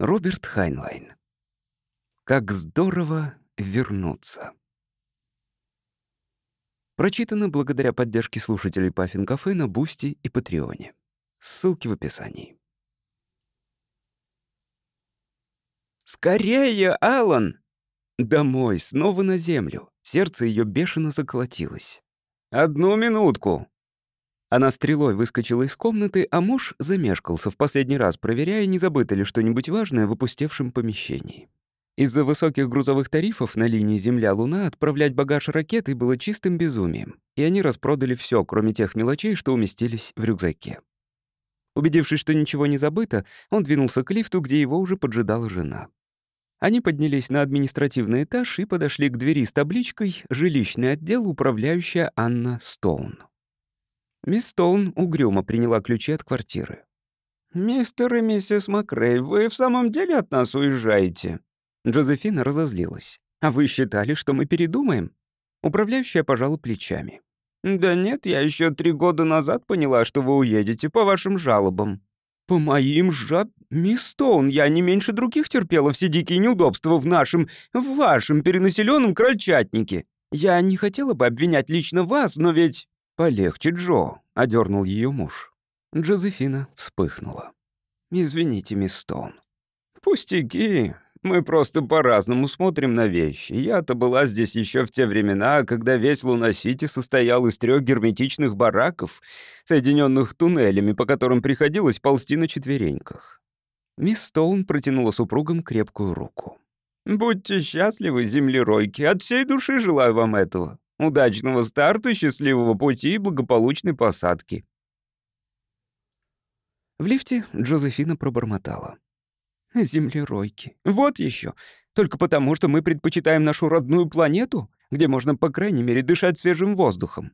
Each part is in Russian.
Роберт Хайнлайн. Как здорово вернуться. Прочитано благодаря поддержке слушателей Паффин Кафе на Бусти и Патреоне. Ссылки в описании. «Скорее, Алан!» «Домой, снова на землю!» Сердце ее бешено заколотилось. «Одну минутку!» Она стрелой выскочила из комнаты, а муж замешкался в последний раз, проверяя, не забыто ли что-нибудь важное в опустевшем помещении. Из-за высоких грузовых тарифов на линии Земля-Луна отправлять багаж ракеты было чистым безумием, и они распродали все, кроме тех мелочей, что уместились в рюкзаке. Убедившись, что ничего не забыто, он двинулся к лифту, где его уже поджидала жена. Они поднялись на административный этаж и подошли к двери с табличкой «Жилищный отдел, управляющая Анна Стоун». Мисс Стоун угрюмо приняла ключи от квартиры. «Мистер и миссис Макрей, вы в самом деле от нас уезжаете?» Джозефина разозлилась. «А вы считали, что мы передумаем?» Управляющая пожала плечами. «Да нет, я еще три года назад поняла, что вы уедете по вашим жалобам». «По моим жаб... Мисс Стоун, я не меньше других терпела все дикие неудобства в нашем... в вашем перенаселенном крольчатнике. Я не хотела бы обвинять лично вас, но ведь «Полегче, Джо», — одернул ее муж. Джозефина вспыхнула. «Извините, мисс Стоун». «Пустяки. Мы просто по-разному смотрим на вещи. Я-то была здесь еще в те времена, когда весь Луна-Сити состоял из трех герметичных бараков, соединенных туннелями, по которым приходилось ползти на четвереньках». Мисс Стоун протянула супругам крепкую руку. «Будьте счастливы, землеройки, от всей души желаю вам этого. Удачного старта, счастливого пути и благополучной посадки. В лифте Джозефина пробормотала. «Землеройки. Вот еще. Только потому, что мы предпочитаем нашу родную планету, где можно, по крайней мере, дышать свежим воздухом».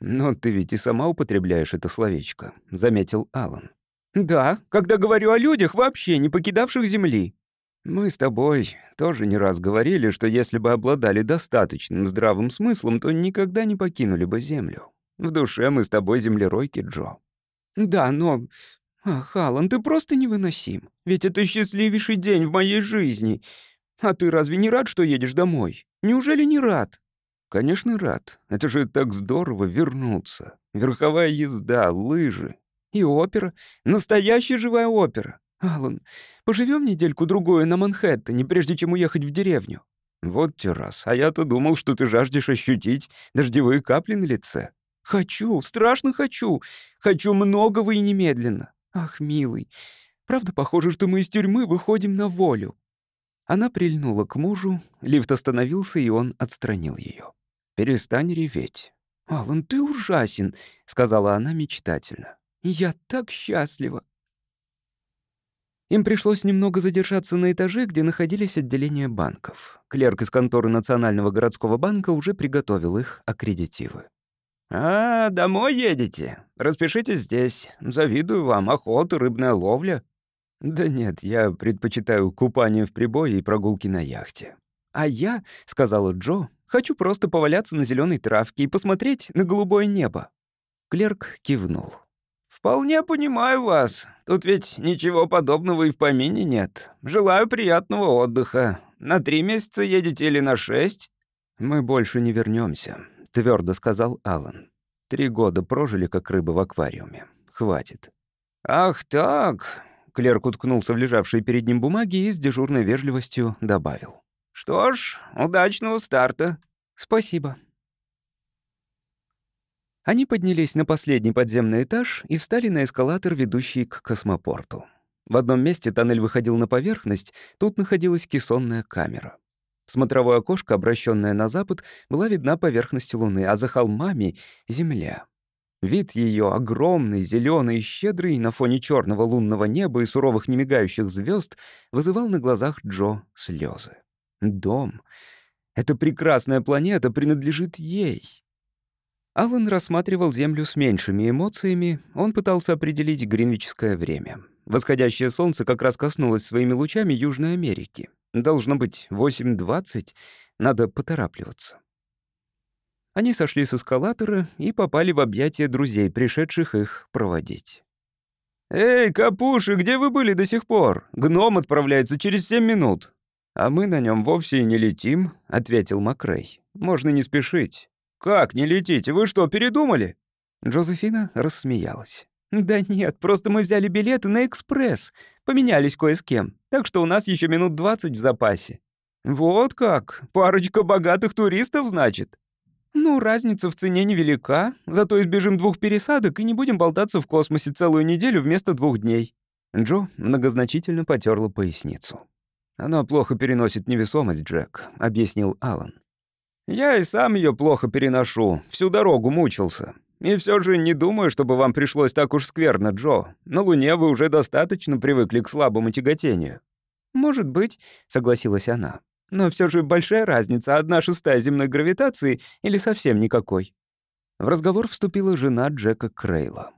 «Но ты ведь и сама употребляешь это словечко», — заметил Алан. «Да, когда говорю о людях, вообще не покидавших Земли. Мы с тобой тоже не раз говорили, что если бы обладали достаточным здравым смыслом, то никогда не покинули бы Землю. В душе мы с тобой землеройки, Джо. Да, но... Ах, Алан, ты просто невыносим. Ведь это счастливейший день в моей жизни. А ты разве не рад, что едешь домой? Неужели не рад? Конечно, рад. Это же так здорово вернуться. Верховая езда, лыжи и опера. Настоящая живая опера. «Алан, поживем недельку-другую на Манхэттене, прежде чем уехать в деревню?» «Вот террас, а я-то думал, что ты жаждешь ощутить дождевые капли на лице». «Хочу, страшно хочу! Хочу многого и немедленно! Ах, милый, правда похоже, что мы из тюрьмы выходим на волю!» Она прильнула к мужу, лифт остановился, и он отстранил ее. «Перестань реветь». «Алан, ты ужасен», — сказала она мечтательно. «Я так счастлива. Им пришлось немного задержаться на этаже, где находились отделения банков. Клерк из конторы Национального городского банка уже приготовил их аккредитивы. «А, домой едете? Распишитесь здесь. Завидую вам. Охота, рыбная ловля». «Да нет, я предпочитаю купание в прибое и прогулки на яхте». «А я», — сказала Джо, — «хочу просто поваляться на зеленой травке и посмотреть на голубое небо». Клерк кивнул. «Вполне понимаю вас. Тут ведь ничего подобного и в помине нет. Желаю приятного отдыха. На три месяца едете или на шесть?» «Мы больше не вернемся, твердо сказал Алан. «Три года прожили, как рыба в аквариуме. Хватит». «Ах так!» — клерк уткнулся в лежавшие перед ним бумаги и с дежурной вежливостью добавил. «Что ж, удачного старта!» «Спасибо», они поднялись на последний подземный этаж и встали на эскалатор, ведущий к космопорту. В одном месте тоннель выходил на поверхность, тут находилась кессонная камера. Смотровое окошко, обращенное на запад, была видна поверхность Луны, а за холмами — Земля. Вид ее огромный, зеленый и щедрый на фоне черного лунного неба и суровых немигающих звезд вызывал на глазах Джо слезы. Дом. Эта прекрасная планета принадлежит ей. Аллан рассматривал Землю с меньшими эмоциями, он пытался определить гринвичское время. Восходящее солнце как раз коснулось своими лучами Южной Америки. Должно быть 8.20, надо поторапливаться. Они сошли с эскалатора и попали в объятия друзей, пришедших их проводить. «Эй, капуши, где вы были до сих пор? Гном отправляется через 7 минут». «А мы на нем вовсе и не летим», — ответил Макрей. «Можно не спешить». «Как не летите? Вы что, передумали?» Джозефина рассмеялась. «Да нет, просто мы взяли билеты на экспресс. Поменялись кое с кем. Так что у нас еще минут двадцать в запасе». «Вот как? Парочка богатых туристов, значит?» «Ну, разница в цене невелика. Зато избежим двух пересадок и не будем болтаться в космосе целую неделю вместо двух дней». Джо многозначительно потерла поясницу. «Она плохо переносит невесомость, Джек», — объяснил Алан. Я и сам ее плохо переношу, всю дорогу мучился. И все же не думаю, чтобы вам пришлось так уж скверно, Джо. На Луне вы уже достаточно привыкли к слабому тяготению». «Может быть», — согласилась она. «Но все же большая разница, одна шестая земной гравитации или совсем никакой». В разговор вступила жена Джека Крейла.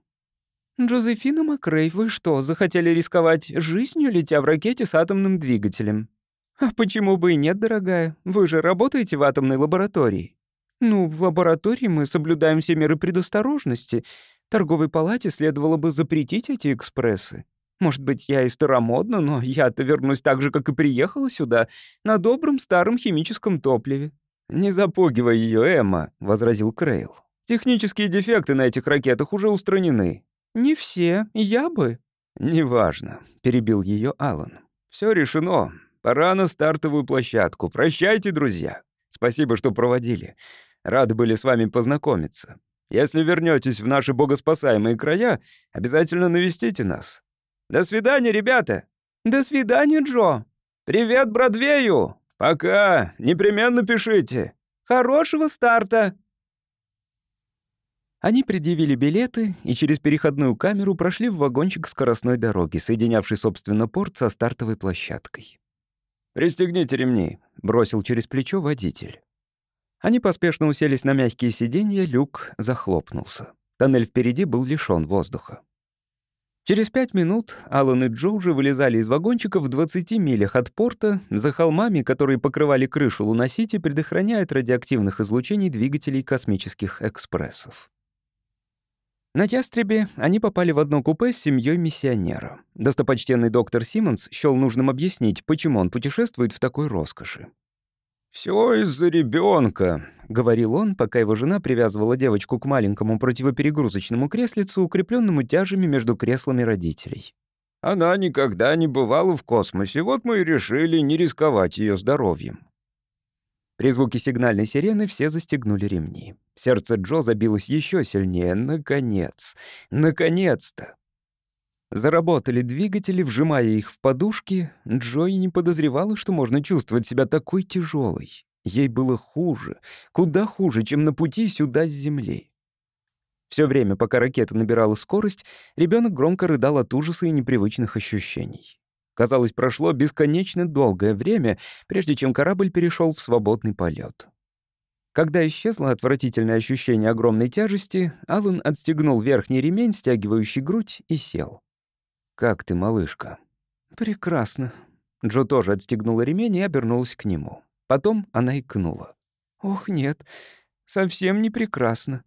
«Джозефина Макрей, вы что, захотели рисковать жизнью, летя в ракете с атомным двигателем? «А почему бы и нет, дорогая? Вы же работаете в атомной лаборатории». «Ну, в лаборатории мы соблюдаем все меры предосторожности. Торговой палате следовало бы запретить эти экспрессы. Может быть, я и старомодна, но я-то вернусь так же, как и приехала сюда, на добром старом химическом топливе». «Не запугивай ее, Эмма», — возразил Крейл. «Технические дефекты на этих ракетах уже устранены». «Не все. Я бы». «Неважно», — перебил ее Алан. Все решено. Пора на стартовую площадку. Прощайте, друзья. Спасибо, что проводили. Рады были с вами познакомиться. Если вернетесь в наши богоспасаемые края, обязательно навестите нас. До свидания, ребята. До свидания, Джо. Привет Бродвею. Пока. Непременно пишите. Хорошего старта. Они предъявили билеты и через переходную камеру прошли в вагончик скоростной дороги, соединявший, собственно, порт со стартовой площадкой. «Пристегните ремни», — бросил через плечо водитель. Они поспешно уселись на мягкие сиденья, люк захлопнулся. Тоннель впереди был лишён воздуха. Через пять минут Алан и Джо уже вылезали из вагончика в 20 милях от порта, за холмами, которые покрывали крышу Луна-Сити, предохраняя от радиоактивных излучений двигателей космических экспрессов. На «Ястребе» они попали в одно купе с семьей миссионера. Достопочтенный доктор Симмонс счёл нужным объяснить, почему он путешествует в такой роскоши. «Всё из-за ребёнка, говорил он, пока его жена привязывала девочку к маленькому противоперегрузочному креслицу, укреплённому тяжами между креслами родителей. «Она никогда не бывала в космосе, вот мы и решили не рисковать её здоровьем. При звуке сигнальной сирены все застегнули ремни. Сердце Джо забилось еще сильнее. Наконец! Наконец-то! Заработали двигатели, вжимая их в подушки. Джо и не подозревала, что можно чувствовать себя такой тяжелой. Ей было хуже, куда хуже, чем на пути сюда с земли. Все время, пока ракета набирала скорость, ребенок громко рыдал от ужаса и непривычных ощущений. Казалось, прошло бесконечно долгое время, прежде чем корабль перешел в свободный полет. Когда исчезло отвратительное ощущение огромной тяжести, Алан отстегнул верхний ремень, стягивающий грудь, и сел. «Как ты, малышка?» «Прекрасно». Джо тоже отстегнула ремень и обернулась к нему. Потом она икнула. «Ох, нет, совсем не прекрасно».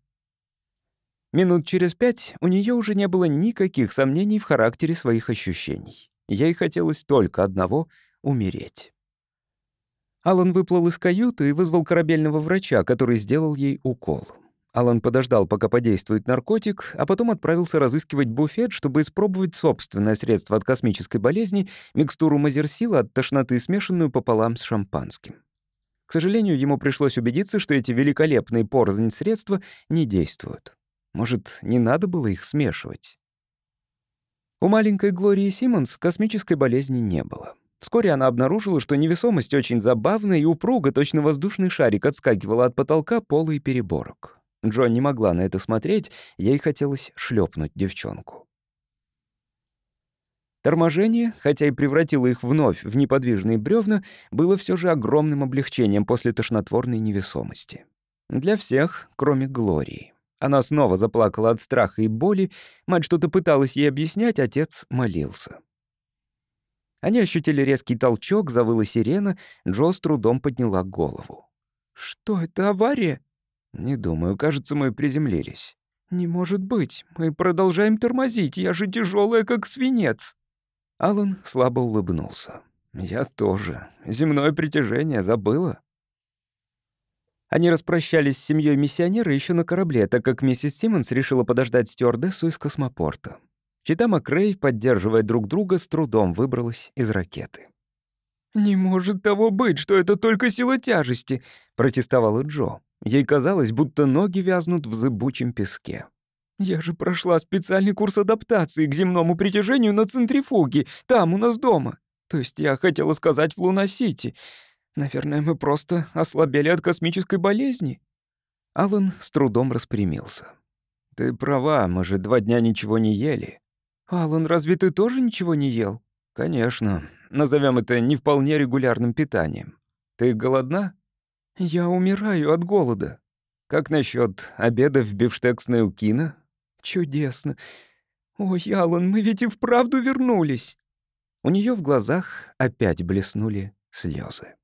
Минут через пять у нее уже не было никаких сомнений в характере своих ощущений. Ей хотелось только одного — умереть. Алан выплыл из каюты и вызвал корабельного врача, который сделал ей укол. Алан подождал, пока подействует наркотик, а потом отправился разыскивать буфет, чтобы испробовать собственное средство от космической болезни, микстуру мазерсила от тошноты, смешанную пополам с шампанским. К сожалению, ему пришлось убедиться, что эти великолепные порознь средства не действуют. Может, не надо было их смешивать? У маленькой Глории Симмонс космической болезни не было. Вскоре она обнаружила, что невесомость очень забавная и упруга, точно воздушный шарик отскакивала от потолка пола и переборок. Джон не могла на это смотреть, ей хотелось шлепнуть девчонку. Торможение, хотя и превратило их вновь в неподвижные бревна, было все же огромным облегчением после тошнотворной невесомости. Для всех, кроме Глории. Она снова заплакала от страха и боли, мать что-то пыталась ей объяснять, отец молился. Они ощутили резкий толчок, завыла сирена, Джо с трудом подняла голову. «Что это, авария?» «Не думаю, кажется, мы приземлились». «Не может быть, мы продолжаем тормозить, я же тяжелая, как свинец». Алан слабо улыбнулся. «Я тоже. Земное притяжение забыла». Они распрощались с семьей миссионера еще на корабле, так как миссис Симмонс решила подождать стюардессу из космопорта. Чита Макрей, поддерживая друг друга, с трудом выбралась из ракеты. «Не может того быть, что это только сила тяжести», — протестовала Джо. Ей казалось, будто ноги вязнут в зыбучем песке. «Я же прошла специальный курс адаптации к земному притяжению на центрифуге, там у нас дома. То есть я хотела сказать в Луна-Сити. Наверное, мы просто ослабели от космической болезни». Алан с трудом распрямился. «Ты права, мы же два дня ничего не ели». «Алан, разве ты тоже ничего не ел?» «Конечно. Назовем это не вполне регулярным питанием. Ты голодна?» «Я умираю от голода». «Как насчет обеда в бифштексной у кино?» «Чудесно. Ой, Алан, мы ведь и вправду вернулись». У нее в глазах опять блеснули слезы.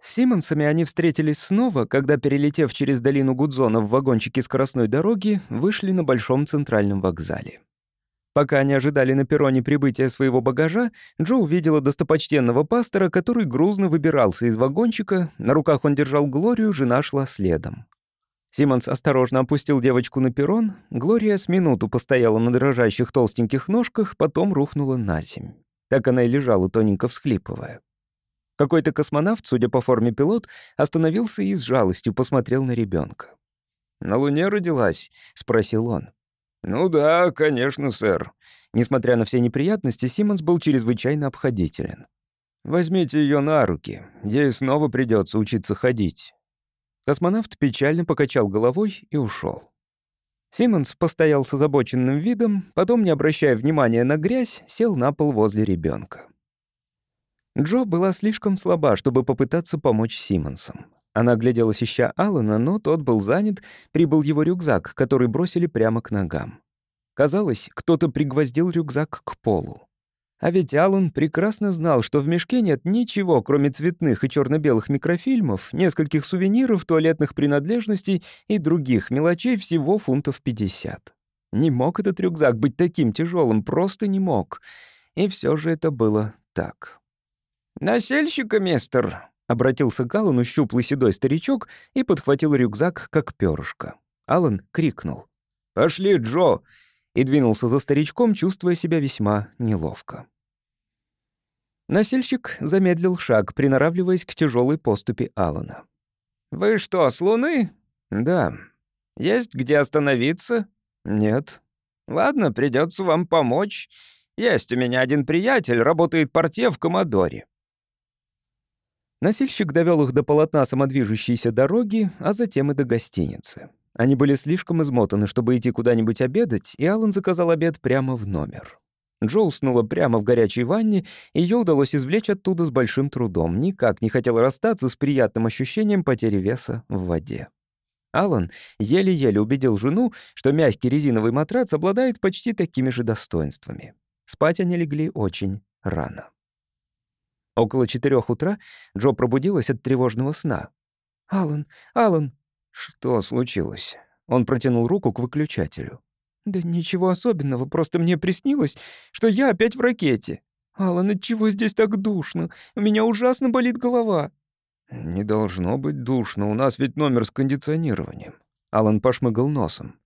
С Симмонсами они встретились снова, когда, перелетев через долину Гудзона в вагончике скоростной дороги, вышли на Большом центральном вокзале. Пока они ожидали на перроне прибытия своего багажа, Джо увидела достопочтенного пастора, который грузно выбирался из вагончика, на руках он держал Глорию, жена шла следом. Симмонс осторожно опустил девочку на перрон, Глория с минуту постояла на дрожащих толстеньких ножках, потом рухнула на земь. Так она и лежала, тоненько всхлипывая. Какой-то космонавт, судя по форме пилот, остановился и с жалостью посмотрел на ребенка. «На Луне родилась?» — спросил он. «Ну да, конечно, сэр». Несмотря на все неприятности, Симмонс был чрезвычайно обходителен. «Возьмите ее на руки. Ей снова придется учиться ходить». Космонавт печально покачал головой и ушел. Симмонс постоял с озабоченным видом, потом, не обращая внимания на грязь, сел на пол возле ребенка. Джо была слишком слаба, чтобы попытаться помочь Симмонсам. Она глядела сища Алана, но тот был занят, прибыл его рюкзак, который бросили прямо к ногам. Казалось, кто-то пригвоздил рюкзак к полу. А ведь Алан прекрасно знал, что в мешке нет ничего, кроме цветных и черно белых микрофильмов, нескольких сувениров, туалетных принадлежностей и других мелочей всего фунтов 50. Не мог этот рюкзак быть таким тяжелым, просто не мог. И все же это было так. «Насельщика, мистер!» — обратился к Аллану щуплый седой старичок и подхватил рюкзак, как перышко. Аллан крикнул. «Пошли, Джо!» и двинулся за старичком, чувствуя себя весьма неловко. Насильщик замедлил шаг, приноравливаясь к тяжелой поступе Алана. «Вы что, с Луны?» «Да». «Есть где остановиться?» «Нет». «Ладно, придется вам помочь. Есть у меня один приятель, работает портье в Комодоре. Носильщик довёл их до полотна самодвижущейся дороги, а затем и до гостиницы. Они были слишком измотаны, чтобы идти куда-нибудь обедать, и Алан заказал обед прямо в номер. Джо уснула прямо в горячей ванне, и её удалось извлечь оттуда с большим трудом. Никак не хотела расстаться с приятным ощущением потери веса в воде. Алан еле-еле убедил жену, что мягкий резиновый матрац обладает почти такими же достоинствами. Спать они легли очень рано. Около четырех утра Джо пробудилась от тревожного сна. «Алан, Алан!» «Что случилось?» Он протянул руку к выключателю. «Да ничего особенного, просто мне приснилось, что я опять в ракете. Алан, отчего здесь так душно? У меня ужасно болит голова». «Не должно быть душно, у нас ведь номер с кондиционированием». Алан пошмыгал носом.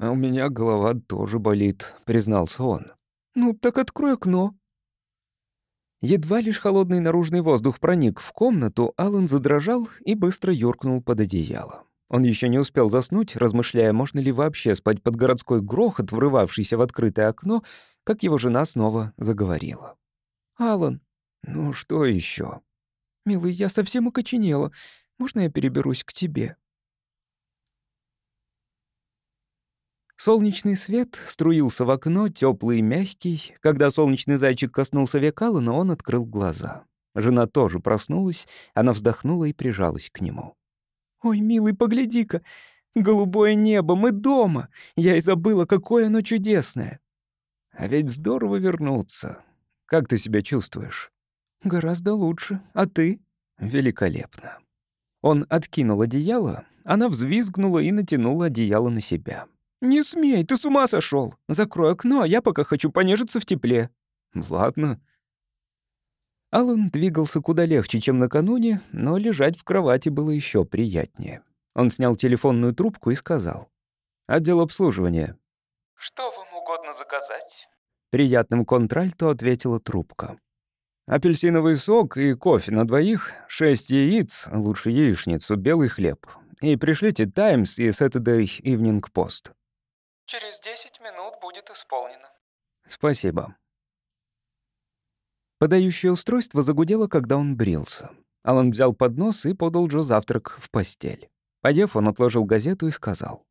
«А у меня голова тоже болит», — признался он. «Ну, так открой окно». Едва лишь холодный наружный воздух проник в комнату, Алан задрожал и быстро юркнул под одеяло. Он еще не успел заснуть, размышляя, можно ли вообще спать под городской грохот, врывавшийся в открытое окно, как его жена снова заговорила. «Алан, ну что еще? Милый, я совсем окоченела. Можно я переберусь к тебе?» Солнечный свет струился в окно, теплый и мягкий. Когда солнечный зайчик коснулся век но он открыл глаза. Жена тоже проснулась, она вздохнула и прижалась к нему. «Ой, милый, погляди-ка! Голубое небо, мы дома! Я и забыла, какое оно чудесное!» «А ведь здорово вернуться. Как ты себя чувствуешь?» «Гораздо лучше. А ты?» «Великолепно». Он откинул одеяло, она взвизгнула и натянула одеяло на себя. «Не смей, ты с ума сошел! Закрой окно, а я пока хочу понежиться в тепле». «Ладно». Алан двигался куда легче, чем накануне, но лежать в кровати было еще приятнее. Он снял телефонную трубку и сказал. «Отдел обслуживания». «Что вам угодно заказать?» Приятным контральто ответила трубка. «Апельсиновый сок и кофе на двоих, шесть яиц, лучше яичницу, белый хлеб. И пришлите «Таймс» и «Saturday Evening Post». Через 10 минут будет исполнено. Спасибо. Подающее устройство загудело, когда он брился. Алан взял поднос и подал Джо завтрак в постель. Поев, он отложил газету и сказал.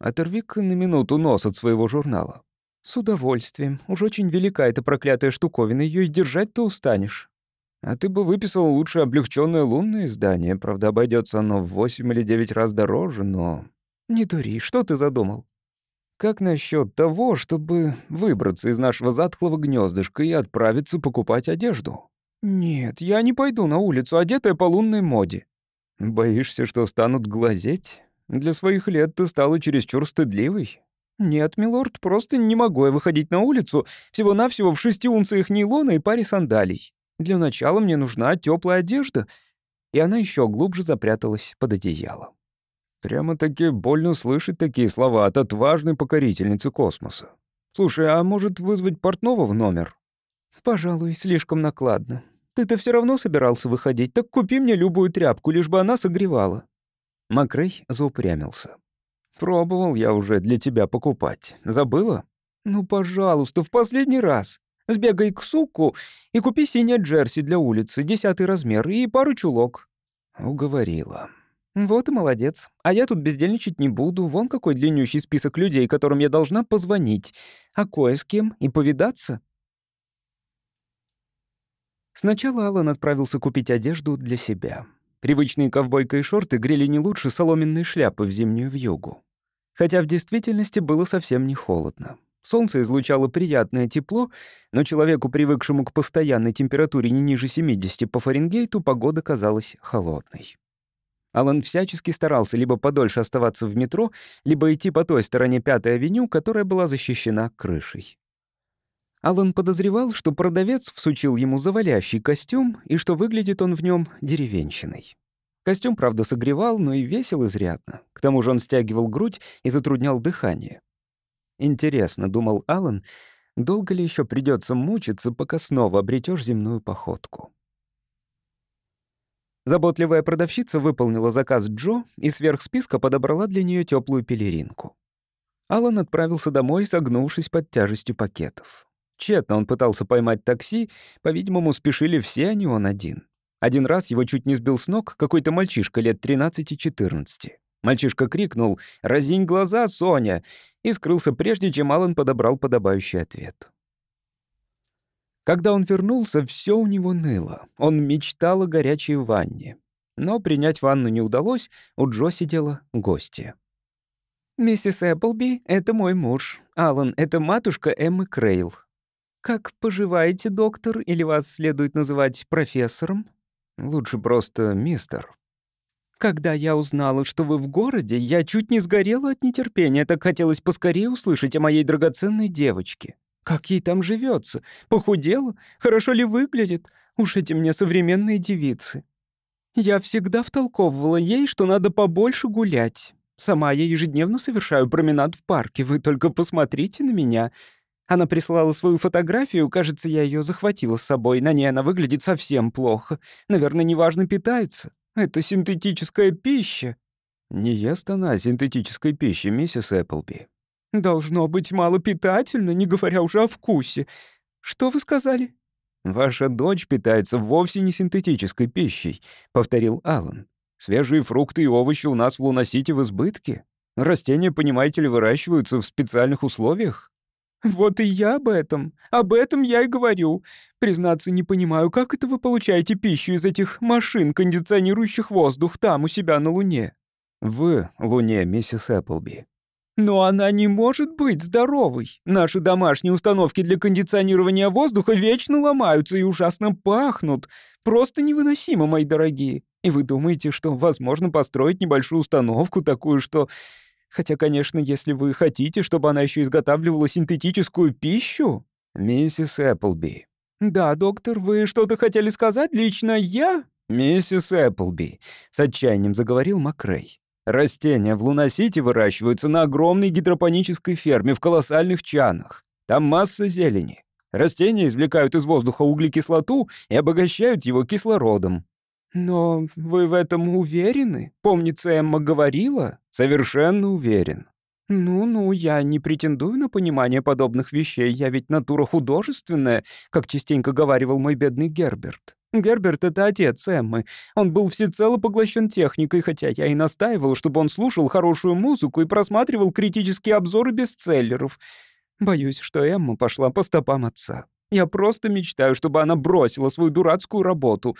«Оторви-ка на минуту нос от своего журнала». «С удовольствием. Уж очень велика эта проклятая штуковина, ее и держать-то устанешь». «А ты бы выписал лучше облегченное лунное издание. Правда, обойдется оно в восемь или девять раз дороже, но...» «Не дури, что ты задумал? Как насчет того, чтобы выбраться из нашего затхлого гнездышка и отправиться покупать одежду? Нет, я не пойду на улицу, одетая по лунной моде. Боишься, что станут глазеть? Для своих лет ты стала чересчур стыдливой. Нет, милорд, просто не могу я выходить на улицу всего-навсего в шести унциях нейлона и паре сандалий. Для начала мне нужна теплая одежда. И она еще глубже запряталась под одеялом. Прямо-таки больно слышать такие слова от отважной покорительницы космоса. Слушай, а может вызвать портного в номер? Пожалуй, слишком накладно. Ты-то все равно собирался выходить, так купи мне любую тряпку, лишь бы она согревала. Макрей заупрямился. Пробовал я уже для тебя покупать. Забыла? Ну, пожалуйста, в последний раз. Сбегай к суку и купи синее джерси для улицы, десятый размер, и пару чулок. Уговорила. «Вот и молодец. А я тут бездельничать не буду. Вон какой длиннющий список людей, которым я должна позвонить. А кое с кем и повидаться». Сначала Алан отправился купить одежду для себя. Привычные ковбойка и шорты грели не лучше соломенной шляпы в зимнюю вьюгу. Хотя в действительности было совсем не холодно. Солнце излучало приятное тепло, но человеку, привыкшему к постоянной температуре не ниже 70 по Фаренгейту, погода казалась холодной. Алан всячески старался либо подольше оставаться в метро, либо идти по той стороне Пятой авеню, которая была защищена крышей. Алан подозревал, что продавец всучил ему завалящий костюм и что выглядит он в нем деревенщиной. Костюм, правда, согревал, но и весил изрядно. К тому же он стягивал грудь и затруднял дыхание. «Интересно», — думал Алан, — «долго ли еще придется мучиться, пока снова обретешь земную походку?» Заботливая продавщица выполнила заказ Джо и сверх списка подобрала для нее теплую пелеринку. Алан отправился домой, согнувшись под тяжестью пакетов. Тщетно он пытался поймать такси, по-видимому, спешили все, а не он один. Один раз его чуть не сбил с ног какой-то мальчишка лет 13-14. Мальчишка крикнул «Разинь глаза, Соня!» и скрылся прежде, чем Алан подобрал подобающий ответ. Когда он вернулся, все у него ныло. Он мечтал о горячей ванне. Но принять ванну не удалось, у Джо сидела гостья. «Миссис Эпплби — это мой муж. Алан — это матушка Эммы Крейл. Как поживаете, доктор, или вас следует называть профессором?» «Лучше просто мистер». «Когда я узнала, что вы в городе, я чуть не сгорела от нетерпения, так хотелось поскорее услышать о моей драгоценной девочке. Как ей там живется? Похудела? Хорошо ли выглядит? Уж эти мне современные девицы. Я всегда втолковывала ей, что надо побольше гулять. Сама я ежедневно совершаю променад в парке, вы только посмотрите на меня. Она прислала свою фотографию, кажется, я ее захватила с собой, на ней она выглядит совсем плохо. Наверное, неважно питается. Это синтетическая пища. Не ест она синтетической пищи, миссис Эпплби. Должно быть малопитательно, не говоря уже о вкусе. Что вы сказали? Ваша дочь питается вовсе не синтетической пищей, повторил Алан. Свежие фрукты и овощи у нас в Луносите в избытке. Растения, понимаете ли, выращиваются в специальных условиях. «Вот и я об этом. Об этом я и говорю. Признаться, не понимаю, как это вы получаете пищу из этих машин, кондиционирующих воздух там, у себя на Луне?» «В Луне, миссис Эпплби. Но она не может быть здоровой. Наши домашние установки для кондиционирования воздуха вечно ломаются и ужасно пахнут. Просто невыносимо, мои дорогие. И вы думаете, что возможно построить небольшую установку такую, что... Хотя, конечно, если вы хотите, чтобы она еще изготавливала синтетическую пищу... Миссис Эпплби. Да, доктор, вы что-то хотели сказать? Лично я... Миссис Эпплби, с отчаянием заговорил Макрей. Растения в Лунасити выращиваются на огромной гидропонической ферме в колоссальных чанах. Там масса зелени. Растения извлекают из воздуха углекислоту и обогащают его кислородом. «Но вы в этом уверены? Помнится, Эмма говорила?» «Совершенно уверен. «Ну-ну, я не претендую на понимание подобных вещей, я ведь натура художественная», как частенько говаривал мой бедный Герберт. Герберт — это отец Эммы. Он был всецело поглощен техникой, хотя я и настаивал, чтобы он слушал хорошую музыку и просматривал критические обзоры бестселлеров. Боюсь, что Эмма пошла по стопам отца. Я просто мечтаю, чтобы она бросила свою дурацкую работу.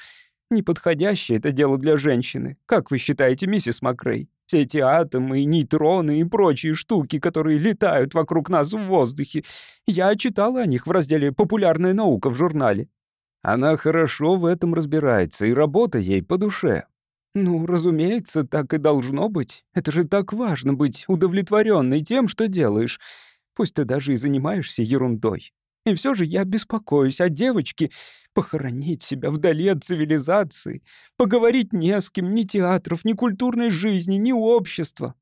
Неподходящее это дело для женщины. Как вы считаете, миссис Макрей? Все эти атомы, нейтроны и прочие штуки, которые летают вокруг нас в воздухе. Я читала о них в разделе «Популярная наука» в журнале. Она хорошо в этом разбирается, и работа ей по душе. Ну, разумеется, так и должно быть. Это же так важно быть удовлетворенной тем, что делаешь. Пусть ты даже и занимаешься ерундой. И все же я беспокоюсь о девочке. Похоронить себя вдали от цивилизации. Поговорить не с кем, ни театров, ни культурной жизни, ни общества.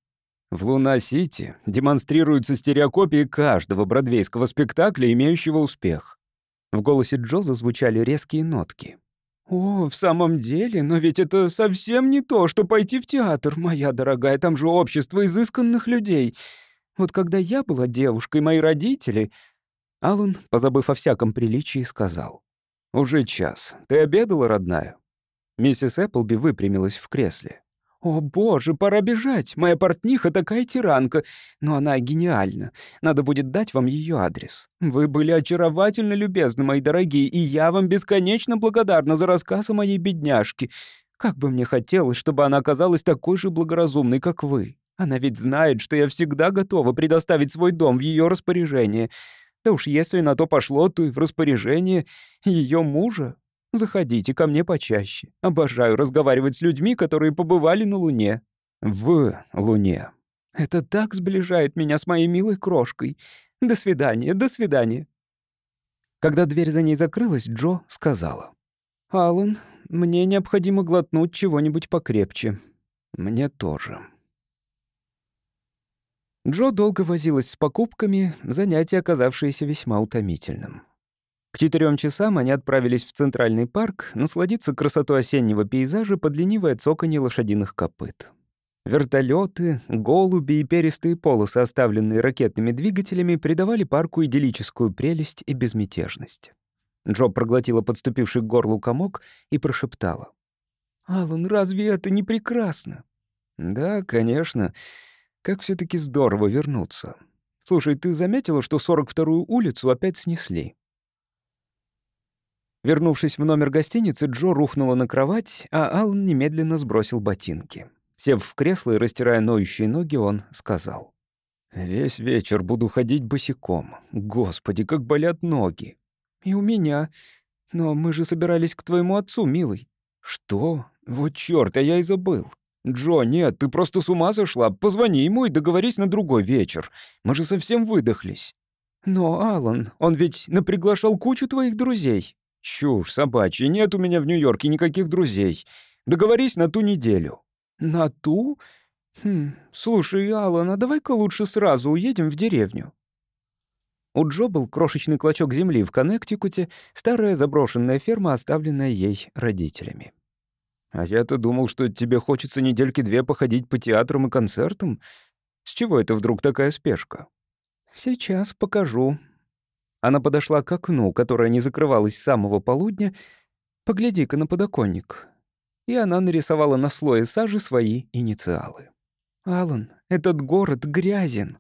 В «Луна-Сити» демонстрируются стереокопии каждого бродвейского спектакля, имеющего успех. В голосе Джо зазвучали резкие нотки. «О, в самом деле, но ведь это совсем не то, что пойти в театр, моя дорогая, там же общество изысканных людей. Вот когда я была девушкой, мои родители, Алан, позабыв о всяком приличии, сказал. «Уже час. Ты обедала, родная?» Миссис Эпплби выпрямилась в кресле. «О, боже, пора бежать! Моя портниха такая тиранка, но она гениальна. Надо будет дать вам ее адрес. Вы были очаровательно любезны, мои дорогие, и я вам бесконечно благодарна за рассказ о моей бедняжке. Как бы мне хотелось, чтобы она оказалась такой же благоразумной, как вы. Она ведь знает, что я всегда готова предоставить свой дом в ее распоряжение. Да уж если на то пошло, то и в распоряжение ее мужа. Заходите ко мне почаще. Обожаю разговаривать с людьми, которые побывали на Луне. В Луне. Это так сближает меня с моей милой крошкой. До свидания, до свидания. Когда дверь за ней закрылась, Джо сказала. «Алан, мне необходимо глотнуть чего-нибудь покрепче». «Мне тоже». Джо долго возилась с покупками, занятие, оказавшееся весьма утомительным. К четырем часам они отправились в Центральный парк насладиться красотой осеннего пейзажа под ленивое цоканье лошадиных копыт. Вертолеты, голуби и перистые полосы, оставленные ракетными двигателями, придавали парку идиллическую прелесть и безмятежность. Джо проглотила подступивший к горлу комок и прошептала. «Алан, разве это не прекрасно?» «Да, конечно», как все-таки здорово вернуться. Слушай, ты заметила, что 42-ю улицу опять снесли? Вернувшись в номер гостиницы, Джо рухнула на кровать, а Аллан немедленно сбросил ботинки. Сев в кресло и растирая ноющие ноги, он сказал. «Весь вечер буду ходить босиком. Господи, как болят ноги!» «И у меня. Но мы же собирались к твоему отцу, милый». «Что? Вот чёрт, а я и забыл. «Джо, нет, ты просто с ума сошла. Позвони ему и договорись на другой вечер. Мы же совсем выдохлись». «Но, Алан, он ведь наприглашал кучу твоих друзей». «Чушь собачья, нет у меня в Нью-Йорке никаких друзей. Договорись на ту неделю». «На ту? Хм, слушай, Алан, а давай-ка лучше сразу уедем в деревню». У Джо был крошечный клочок земли в Коннектикуте, старая заброшенная ферма, оставленная ей родителями. А я-то думал, что тебе хочется недельки две походить по театрам и концертам. С чего это вдруг такая спешка? Сейчас покажу. Она подошла к окну, которое не закрывалось с самого полудня. Погляди-ка на подоконник. И она нарисовала на слое сажи свои инициалы. Алан, этот город грязен.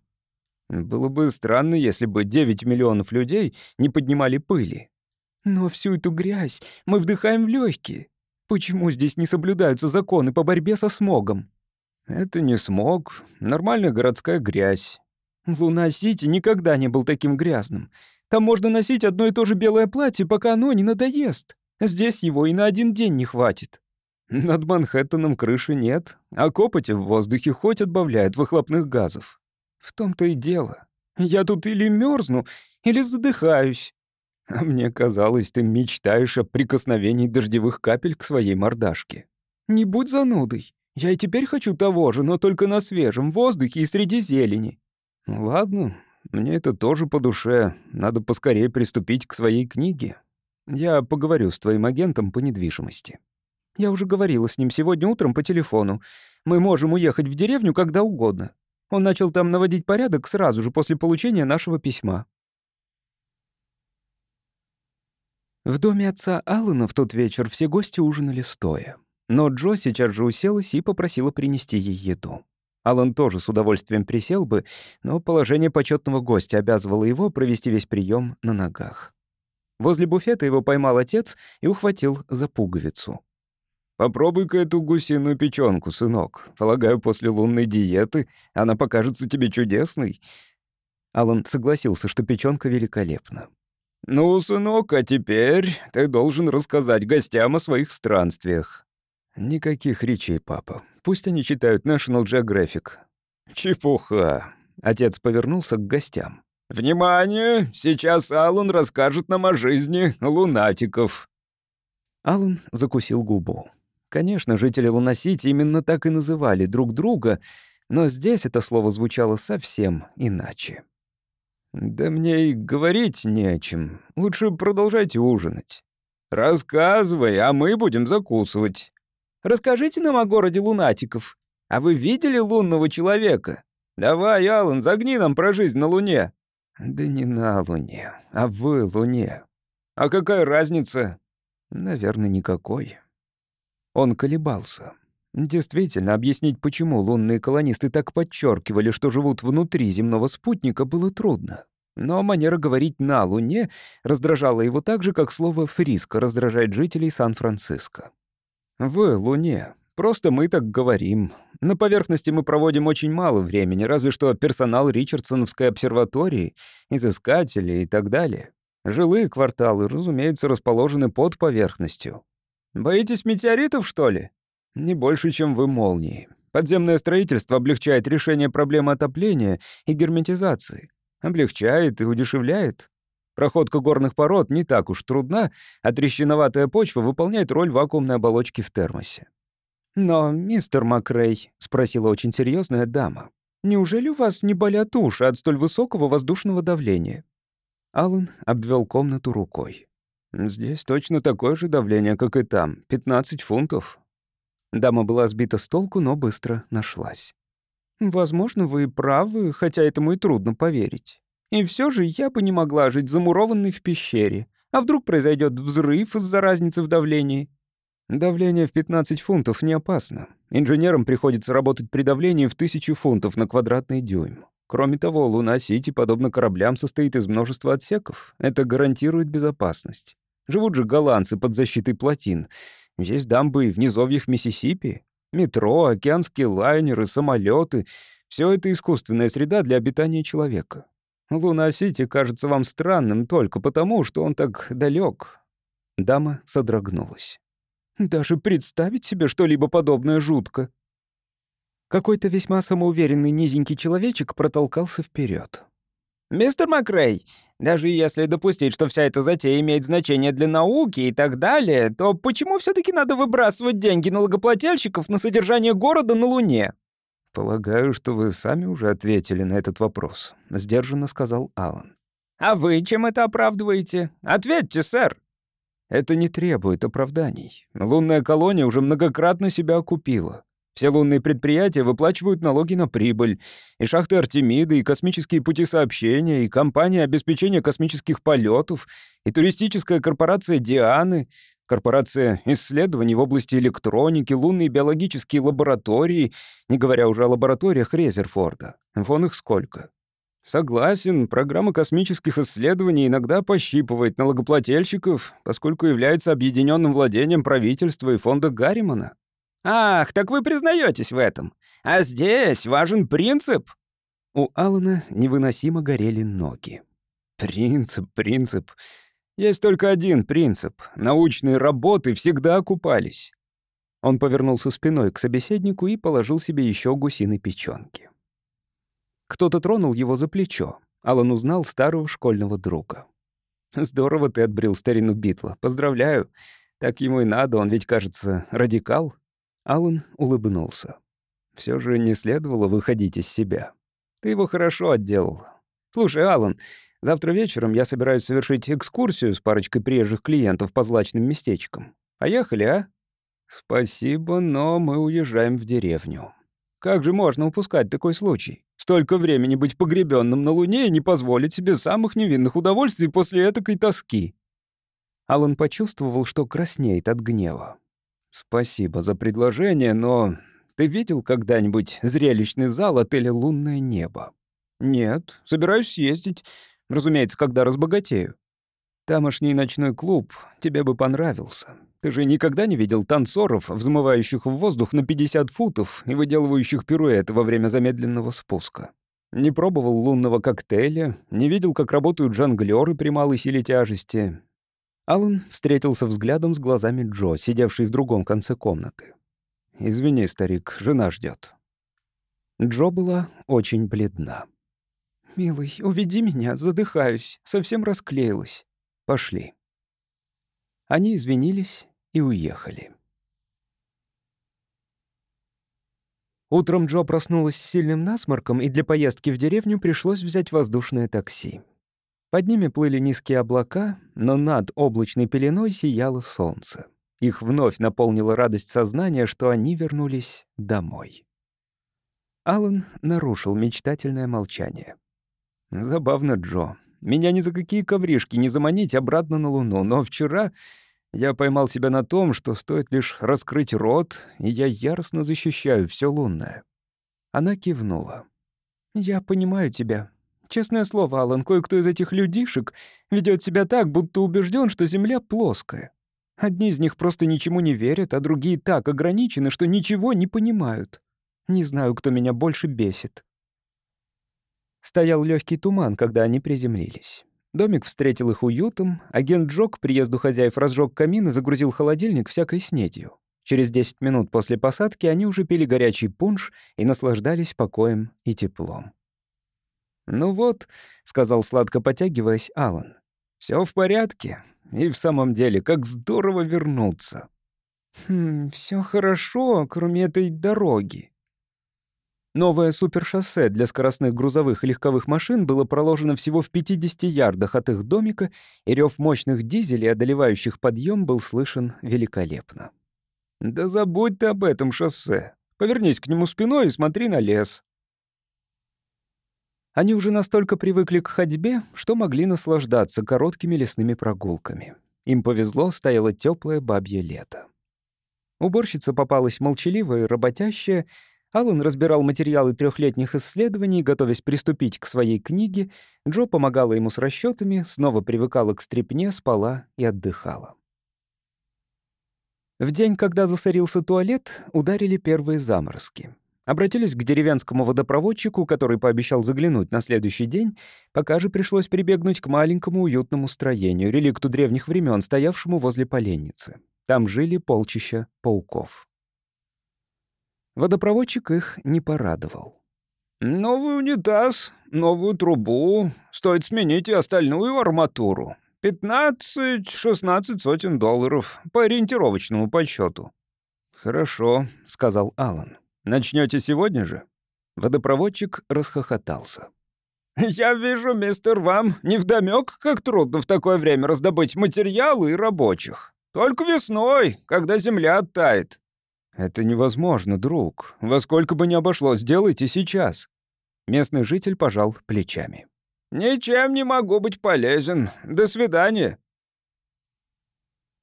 Было бы странно, если бы 9 миллионов людей не поднимали пыли. Но всю эту грязь мы вдыхаем в легкие. Почему здесь не соблюдаются законы по борьбе со смогом? Это не смог, нормальная городская грязь. Луна-Сити никогда не был таким грязным. Там можно носить одно и то же белое платье, пока оно не надоест. Здесь его и на один день не хватит. Над Манхэттеном крыши нет, а копоти в воздухе хоть отбавляет выхлопных газов. В том-то и дело. Я тут или мерзну, или задыхаюсь. А мне казалось, ты мечтаешь о прикосновении дождевых капель к своей мордашке. Не будь занудой. Я и теперь хочу того же, но только на свежем воздухе и среди зелени. Ну ладно, мне это тоже по душе. Надо поскорее приступить к своей книге. Я поговорю с твоим агентом по недвижимости. Я уже говорила с ним сегодня утром по телефону. Мы можем уехать в деревню когда угодно. Он начал там наводить порядок сразу же после получения нашего письма. В доме отца Алана в тот вечер все гости ужинали стоя. Но Джо сейчас же уселась и попросила принести ей еду. Алан тоже с удовольствием присел бы, но положение почетного гостя обязывало его провести весь прием на ногах. Возле буфета его поймал отец и ухватил за пуговицу. «Попробуй-ка эту гусиную печёнку, сынок. Полагаю, после лунной диеты она покажется тебе чудесной». Алан согласился, что печёнка великолепна. «Ну, сынок, а теперь ты должен рассказать гостям о своих странствиях». «Никаких речей, папа. Пусть они читают National Geographic». «Чепуха». Отец повернулся к гостям. «Внимание! Сейчас Аллан расскажет нам о жизни лунатиков». Аллан закусил губу. Конечно, жители Луносити именно так и называли друг друга, но здесь это слово звучало совсем иначе. «Да мне и говорить не о чем. Лучше продолжайте ужинать». «Рассказывай, а мы будем закусывать». «Расскажите нам о городе лунатиков. А вы видели лунного человека? Давай, Алан, загни нам про жизнь на Луне». «Да не на Луне, а в Луне». «А какая разница?» «Наверное, никакой». Он колебался. Действительно, объяснить, почему лунные колонисты так подчеркивали, что живут внутри земного спутника, было трудно. Но манера говорить «на Луне» раздражала его так же, как слово «фриско» раздражает жителей Сан-Франциско. «В Луне. Просто мы так говорим. На поверхности мы проводим очень мало времени, разве что персонал Ричардсоновской обсерватории, изыскатели и так далее. Жилые кварталы, разумеется, расположены под поверхностью. «Боитесь метеоритов, что ли?» Не больше, чем вы молнии. Подземное строительство облегчает решение проблемы отопления и герметизации. Облегчает и удешевляет. Проходка горных пород не так уж трудна, а трещиноватая почва выполняет роль вакуумной оболочки в термосе. «Но, мистер Макрей», — спросила очень серьезная дама, «неужели у вас не болят уши от столь высокого воздушного давления?» Аллан обвел комнату рукой. «Здесь точно такое же давление, как и там, 15 фунтов. Дама была сбита с толку, но быстро нашлась. «Возможно, вы правы, хотя этому и трудно поверить. И все же я бы не могла жить замурованной в пещере. А вдруг произойдет взрыв из-за разницы в давлении?» «Давление в 15 фунтов не опасно. Инженерам приходится работать при давлении в 1000 фунтов на квадратный дюйм. Кроме того, Луна-Сити, подобно кораблям, состоит из множества отсеков. Это гарантирует безопасность. Живут же голландцы под защитой плотин. Есть дамбы в низовьях Миссисипи. Метро, океанские лайнеры, самолеты. Все это искусственная среда для обитания человека. Луна-Сити кажется вам странным только потому, что он так далек. Дама содрогнулась. «Даже представить себе что-либо подобное жутко». Какой-то весьма самоуверенный низенький человечек протолкался вперед. «Мистер Макрей, даже если допустить, что вся эта затея имеет значение для науки и так далее, то почему все-таки надо выбрасывать деньги налогоплательщиков на содержание города на Луне? Полагаю, что вы сами уже ответили на этот вопрос, сдержанно сказал Алан. А вы чем это оправдываете? Ответьте, сэр. Это не требует оправданий. Лунная колония уже многократно себя окупила. Все лунные предприятия выплачивают налоги на прибыль. И шахты Артемиды, и космические пути сообщения, и компания обеспечения космических полетов, и туристическая корпорация «Дианы», корпорация исследований в области электроники, лунные биологические лаборатории, не говоря уже о лабораториях Резерфорда. Вон их сколько. Согласен, программа космических исследований иногда пощипывает налогоплательщиков, поскольку является объединенным владением правительства и фонда Гарримана. «Ах, так вы признаетесь в этом! А здесь важен принцип!» У Алана невыносимо горели ноги. «Принцип, принцип. Есть только один принцип. Научные работы всегда окупались». Он повернулся спиной к собеседнику и положил себе еще гусиной печёнки. Кто-то тронул его за плечо. Алан узнал старого школьного друга. «Здорово ты отбрил старину Битла. Поздравляю. Так ему и надо, он ведь, кажется, радикал». Алан улыбнулся. Все же не следовало выходить из себя. Ты его хорошо отделал. Слушай, Алан, завтра вечером я собираюсь совершить экскурсию с парочкой приезжих клиентов по злачным местечкам. Поехали, а? Спасибо, но мы уезжаем в деревню. Как же можно упускать такой случай? Столько времени быть погребенным на Луне и не позволить себе самых невинных удовольствий после этой тоски. Алан почувствовал, что краснеет от гнева. «Спасибо за предложение, но ты видел когда-нибудь зрелищный зал отеля «Лунное небо»?» «Нет, собираюсь съездить. Разумеется, когда разбогатею». «Тамошний ночной клуб тебе бы понравился. Ты же никогда не видел танцоров, взмывающих в воздух на 50 футов и выделывающих пируэт во время замедленного спуска. Не пробовал лунного коктейля, не видел, как работают жонглёры при малой силе тяжести, Алан встретился взглядом с глазами Джо, сидевшей в другом конце комнаты. «Извини, старик, жена ждет. Джо была очень бледна. «Милый, уведи меня, задыхаюсь, совсем расклеилась. Пошли». Они извинились и уехали. Утром Джо проснулась с сильным насморком, и для поездки в деревню пришлось взять воздушное такси. Под ними плыли низкие облака, но над облачной пеленой сияло солнце. Их вновь наполнила радость сознания, что они вернулись домой. Алан нарушил мечтательное молчание. «Забавно, Джо. Меня ни за какие ковришки не заманить обратно на Луну, но вчера я поймал себя на том, что стоит лишь раскрыть рот, и я яростно защищаю все лунное». Она кивнула. «Я понимаю тебя. Честное слово, Алан, кое-кто из этих людишек ведет себя так, будто убежден, что Земля плоская. Одни из них просто ничему не верят, а другие так ограничены, что ничего не понимают. Не знаю, кто меня больше бесит. Стоял легкий туман, когда они приземлились. Домик встретил их уютом, агент Джок к приезду хозяев разжег камин и загрузил холодильник всякой снедью. Через 10 минут после посадки они уже пили горячий пунш и наслаждались покоем и теплом. «Ну вот», — сказал сладко потягиваясь Алан. Всё в порядке. И в самом деле, как здорово вернуться». «Хм, все хорошо, кроме этой дороги». Новое супершоссе для скоростных грузовых и легковых машин было проложено всего в 50 ярдах от их домика, и рев мощных дизелей, одолевающих подъем, был слышен великолепно. «Да забудь ты об этом шоссе. Повернись к нему спиной и смотри на лес», они уже настолько привыкли к ходьбе, что могли наслаждаться короткими лесными прогулками. Им повезло, стояло теплое бабье лето. Уборщица попалась молчаливая и работящая. Аллан разбирал материалы трехлетних исследований, готовясь приступить к своей книге. Джо помогала ему с расчетами, снова привыкала к стрепне, спала и отдыхала. В день, когда засорился туалет, ударили первые заморозки. Обратились к деревенскому водопроводчику, который пообещал заглянуть на следующий день, пока же пришлось прибегнуть к маленькому уютному строению, реликту древних времен, стоявшему возле поленницы. Там жили полчища пауков. Водопроводчик их не порадовал. «Новый унитаз, новую трубу. Стоит сменить и остальную арматуру. 15-16 сотен долларов по ориентировочному подсчету. «Хорошо», — сказал Алан. Начнете сегодня же?» Водопроводчик расхохотался. «Я вижу, мистер, вам невдомёк, как трудно в такое время раздобыть материалы и рабочих. Только весной, когда земля оттает». «Это невозможно, друг. Во сколько бы ни обошлось, сделайте сейчас». Местный житель пожал плечами. «Ничем не могу быть полезен. До свидания».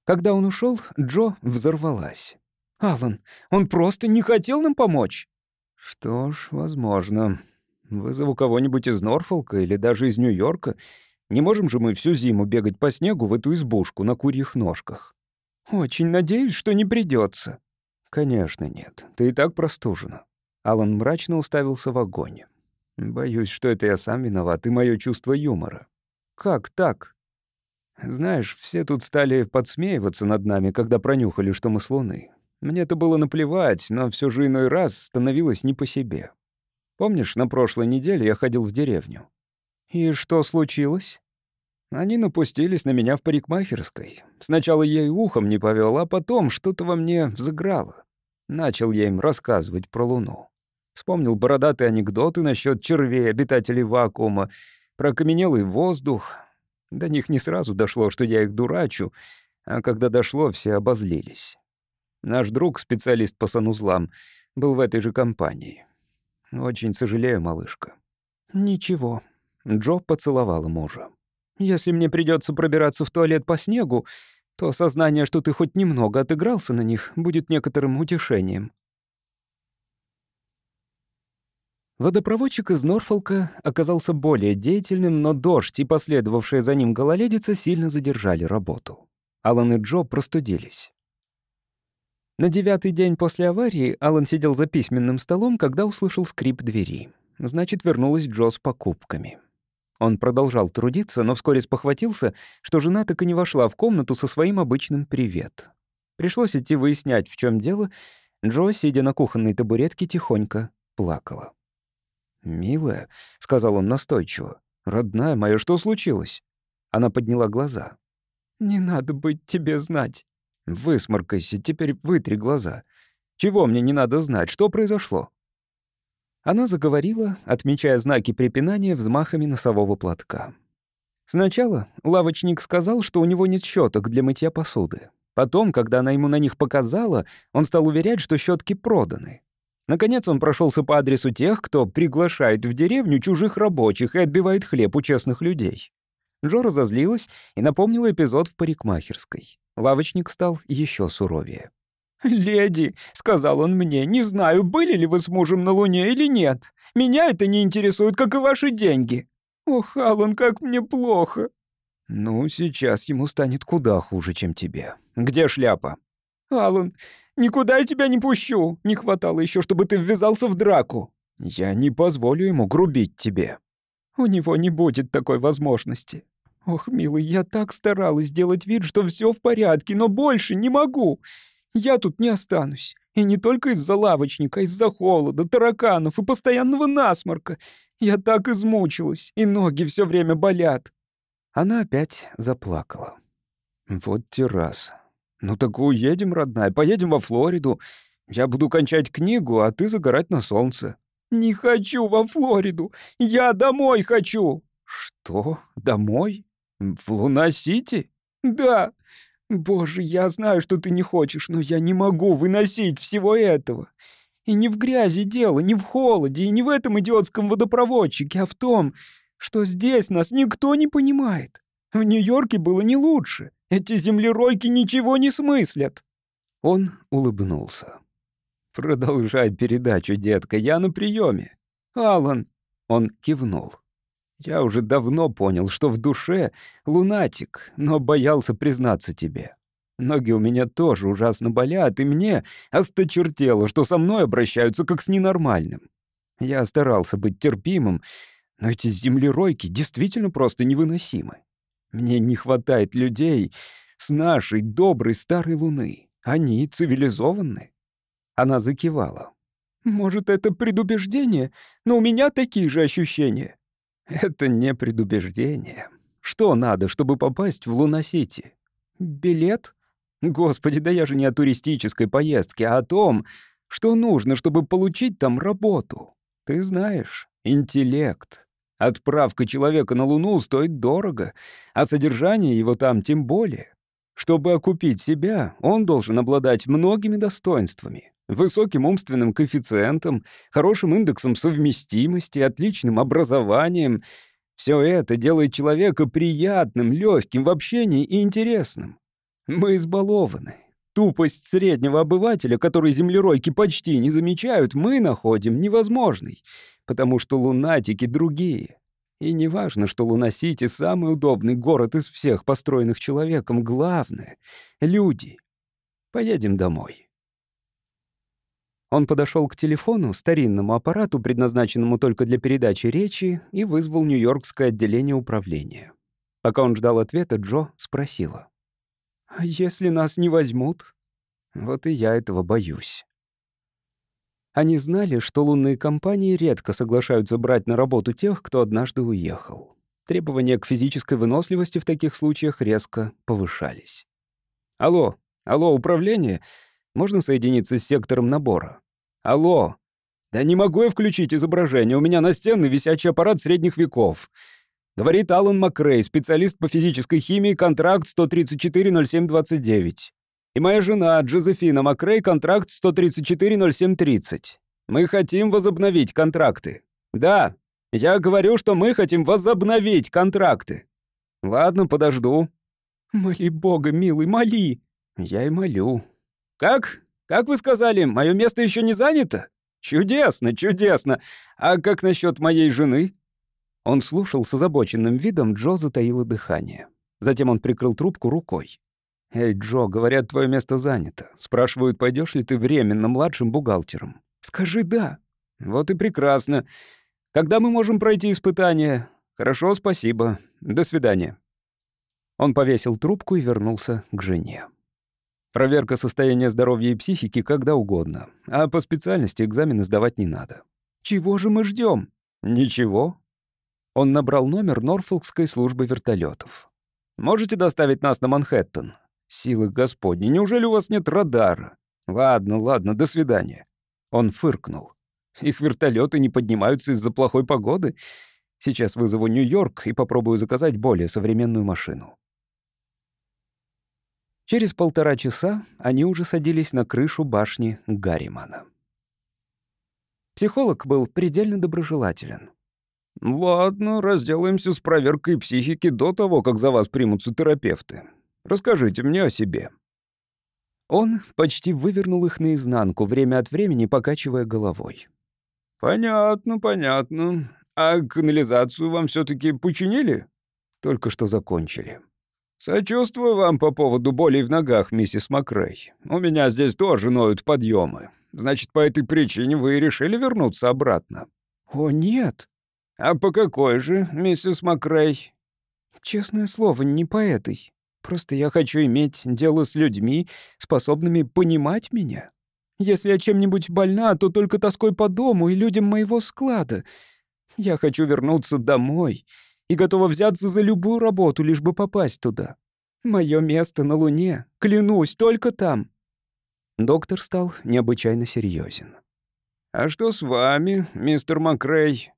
Когда он ушел, Джо взорвалась. Алан, он просто не хотел нам помочь». «Что ж, возможно. Вызову кого-нибудь из Норфолка или даже из Нью-Йорка. Не можем же мы всю зиму бегать по снегу в эту избушку на курьих ножках». «Очень надеюсь, что не придется. «Конечно нет. Ты и так простужена». Алан мрачно уставился в огонь. «Боюсь, что это я сам виноват и мое чувство юмора». «Как так?» «Знаешь, все тут стали подсмеиваться над нами, когда пронюхали, что мы слоны. Мне это было наплевать, но все же иной раз становилось не по себе. Помнишь, на прошлой неделе я ходил в деревню? И что случилось? Они напустились на меня в парикмахерской. Сначала я и ухом не повел, а потом что-то во мне взыграло. Начал я им рассказывать про Луну. Вспомнил бородатые анекдоты насчет червей, обитателей вакуума, про окаменелый воздух. До них не сразу дошло, что я их дурачу, а когда дошло, все обозлились. Наш друг, специалист по санузлам, был в этой же компании. Очень сожалею, малышка. Ничего. Джо поцеловала мужа. Если мне придется пробираться в туалет по снегу, то сознание, что ты хоть немного отыгрался на них, будет некоторым утешением. Водопроводчик из Норфолка оказался более деятельным, но дождь и последовавшая за ним гололедица сильно задержали работу. Алан и Джо простудились. На девятый день после аварии Алан сидел за письменным столом, когда услышал скрип двери. Значит, вернулась Джо с покупками. Он продолжал трудиться, но вскоре спохватился, что жена так и не вошла в комнату со своим обычным «привет». Пришлось идти выяснять, в чем дело. Джо, сидя на кухонной табуретке, тихонько плакала. «Милая», — сказал он настойчиво, — «родная моя, что случилось?» Она подняла глаза. «Не надо быть тебе знать. Высморкайся, теперь вытри глаза. Чего мне не надо знать? Что произошло?» Она заговорила, отмечая знаки препинания взмахами носового платка. Сначала лавочник сказал, что у него нет щеток для мытья посуды. Потом, когда она ему на них показала, он стал уверять, что щетки проданы. Наконец он прошелся по адресу тех, кто приглашает в деревню чужих рабочих и отбивает хлеб у честных людей. Джо разозлилась и напомнила эпизод в парикмахерской. Лавочник стал еще суровее. «Леди», — сказал он мне, — «не знаю, были ли вы с мужем на Луне или нет. Меня это не интересует, как и ваши деньги». «Ох, Аллан, как мне плохо». «Ну, сейчас ему станет куда хуже, чем тебе. Где шляпа?» «Аллан, никуда я тебя не пущу. Не хватало еще, чтобы ты ввязался в драку». «Я не позволю ему грубить тебе». «У него не будет такой возможности. «Ох, милый, я так старалась сделать вид, что все в порядке, но больше не могу. Я тут не останусь. И не только из-за лавочника, из-за холода, тараканов и постоянного насморка. Я так измучилась, и ноги все время болят». Она опять заплакала. «Вот терраса. Ну так уедем, родная, поедем во Флориду. Я буду кончать книгу, а ты загорать на солнце». «Не хочу во Флориду! Я домой хочу!» «Что? Домой?» «В Луна-Сити?» «Да. Боже, я знаю, что ты не хочешь, но я не могу выносить всего этого. И не в грязи дело, не в холоде, и не в этом идиотском водопроводчике, а в том, что здесь нас никто не понимает. В Нью-Йорке было не лучше. Эти землеройки ничего не смыслят». Он улыбнулся. «Продолжай передачу, детка, я на приеме. Алан, он кивнул. Я уже давно понял, что в душе лунатик, но боялся признаться тебе. Ноги у меня тоже ужасно болят, и мне осточертело, что со мной обращаются как с ненормальным. Я старался быть терпимым, но эти землеройки действительно просто невыносимы. Мне не хватает людей с нашей доброй старой луны. Они цивилизованы. Она закивала. «Может, это предубеждение, но у меня такие же ощущения. Это не предубеждение. Что надо, чтобы попасть в Луна-Сити? Билет? Господи, да я же не о туристической поездке, а о том, что нужно, чтобы получить там работу. Ты знаешь, интеллект. Отправка человека на Луну стоит дорого, а содержание его там тем более. Чтобы окупить себя, он должен обладать многими достоинствами высоким умственным коэффициентом, хорошим индексом совместимости, отличным образованием. Все это делает человека приятным, легким в общении и интересным. Мы избалованы. Тупость среднего обывателя, который землеройки почти не замечают, мы находим невозможной, потому что лунатики другие. И неважно, что Луна-Сити — самый удобный город из всех построенных человеком, главное — люди. Поедем домой. Он подошел к телефону, старинному аппарату, предназначенному только для передачи речи, и вызвал Нью-Йоркское отделение управления. Пока он ждал ответа, Джо спросила. «А если нас не возьмут?» «Вот и я этого боюсь». Они знали, что лунные компании редко соглашаются брать на работу тех, кто однажды уехал. Требования к физической выносливости в таких случаях резко повышались. «Алло, алло, управление? Можно соединиться с сектором набора?» «Алло!» «Да не могу я включить изображение, у меня на стены висячий аппарат средних веков». Говорит Алан Макрей, специалист по физической химии, контракт 134-07-29. И моя жена Джозефина Макрей, контракт 134-07-30. Мы хотим возобновить контракты. Да, я говорю, что мы хотим возобновить контракты. Ладно, подожду. Моли Бога, милый, моли. Я и молю. Как? Как вы сказали, мое место еще не занято? Чудесно, чудесно. А как насчет моей жены? Он слушал с озабоченным видом, Джо затаило дыхание. Затем он прикрыл трубку рукой. «Эй, Джо, говорят, твое место занято. Спрашивают, пойдешь ли ты временно младшим бухгалтером?» «Скажи «да». «Вот и прекрасно. Когда мы можем пройти испытание?» «Хорошо, спасибо. До свидания». Он повесил трубку и вернулся к жене. Проверка состояния здоровья и психики когда угодно. А по специальности экзамены сдавать не надо. Чего же мы ждем? Ничего. Он набрал номер Норфолкской службы вертолетов. Можете доставить нас на Манхэттен? Силы Господни, неужели у вас нет радара? Ладно, ладно, до свидания. Он фыркнул. Их вертолеты не поднимаются из-за плохой погоды. Сейчас вызову Нью-Йорк и попробую заказать более современную машину. Через полтора часа они уже садились на крышу башни Гарримана. Психолог был предельно доброжелателен. «Ладно, разделаемся с проверкой психики до того, как за вас примутся терапевты. Расскажите мне о себе». Он почти вывернул их наизнанку, время от времени покачивая головой. «Понятно, понятно. А канализацию вам все таки починили?» «Только что закончили». «Сочувствую вам по поводу болей в ногах, миссис Макрей. У меня здесь тоже ноют подъемы. Значит, по этой причине вы решили вернуться обратно?» «О, нет». «А по какой же, миссис Макрей?» «Честное слово, не по этой. Просто я хочу иметь дело с людьми, способными понимать меня. Если я чем-нибудь больна, то только тоской по дому и людям моего склада. Я хочу вернуться домой» и готова взяться за любую работу, лишь бы попасть туда. Мое место на Луне, клянусь, только там». Доктор стал необычайно серьезен. «А что с вами, мистер Макрей?»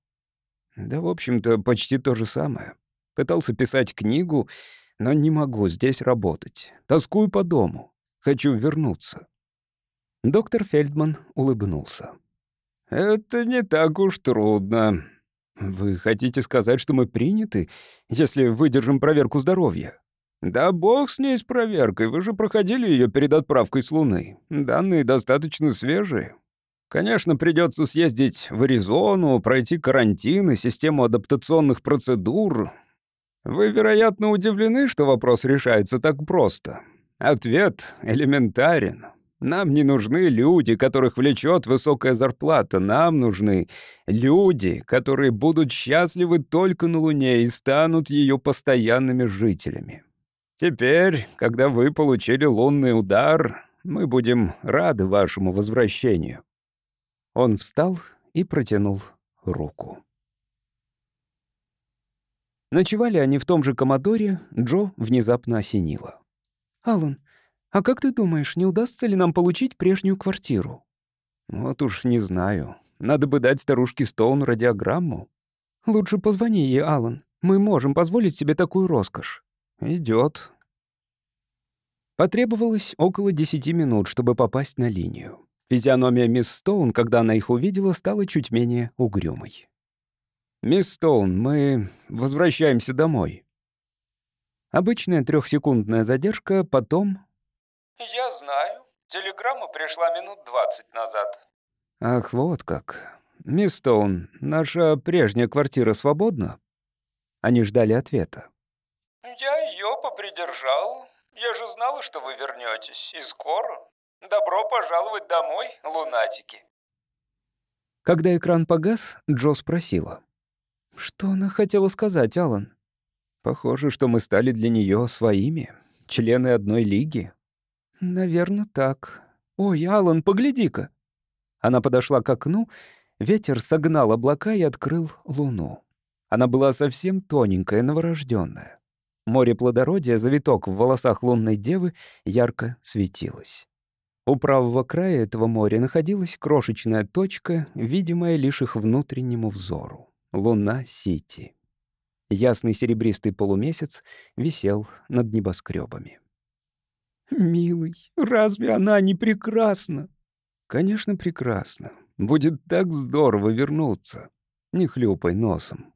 «Да, в общем-то, почти то же самое. Пытался писать книгу, но не могу здесь работать. Тоскую по дому. Хочу вернуться». Доктор Фельдман улыбнулся. «Это не так уж трудно. «Вы хотите сказать, что мы приняты, если выдержим проверку здоровья?» «Да бог с ней с проверкой, вы же проходили ее перед отправкой с Луны. Данные достаточно свежие. Конечно, придется съездить в Аризону, пройти карантин и систему адаптационных процедур. Вы, вероятно, удивлены, что вопрос решается так просто. Ответ элементарен. Нам не нужны люди, которых влечет высокая зарплата. Нам нужны люди, которые будут счастливы только на Луне и станут ее постоянными жителями. Теперь, когда вы получили лунный удар, мы будем рады вашему возвращению». Он встал и протянул руку. Ночевали они в том же комодоре, Джо внезапно осенило. «Алан, «А как ты думаешь, не удастся ли нам получить прежнюю квартиру?» «Вот уж не знаю. Надо бы дать старушке Стоун радиограмму». «Лучше позвони ей, Алан. Мы можем позволить себе такую роскошь». Идет. Потребовалось около десяти минут, чтобы попасть на линию. Физиономия мисс Стоун, когда она их увидела, стала чуть менее угрюмой. «Мисс Стоун, мы возвращаемся домой». Обычная трехсекундная задержка, потом «Я знаю. Телеграмма пришла минут двадцать назад». «Ах, вот как. Мисс Стоун, наша прежняя квартира свободна?» Они ждали ответа. «Я ее попридержал. Я же знала, что вы вернетесь. И скоро. Добро пожаловать домой, лунатики». Когда экран погас, Джо спросила. «Что она хотела сказать, Алан?» «Похоже, что мы стали для нее своими, члены одной лиги, «Наверное, так. Ой, Алан, погляди-ка!» Она подошла к окну, ветер согнал облака и открыл луну. Она была совсем тоненькая, новорожденная. Море плодородия, завиток в волосах лунной девы, ярко светилось. У правого края этого моря находилась крошечная точка, видимая лишь их внутреннему взору — Луна-Сити. Ясный серебристый полумесяц висел над небоскребами. Милый, разве она не прекрасна? Конечно, прекрасна. Будет так здорово вернуться. Не хлюпай носом.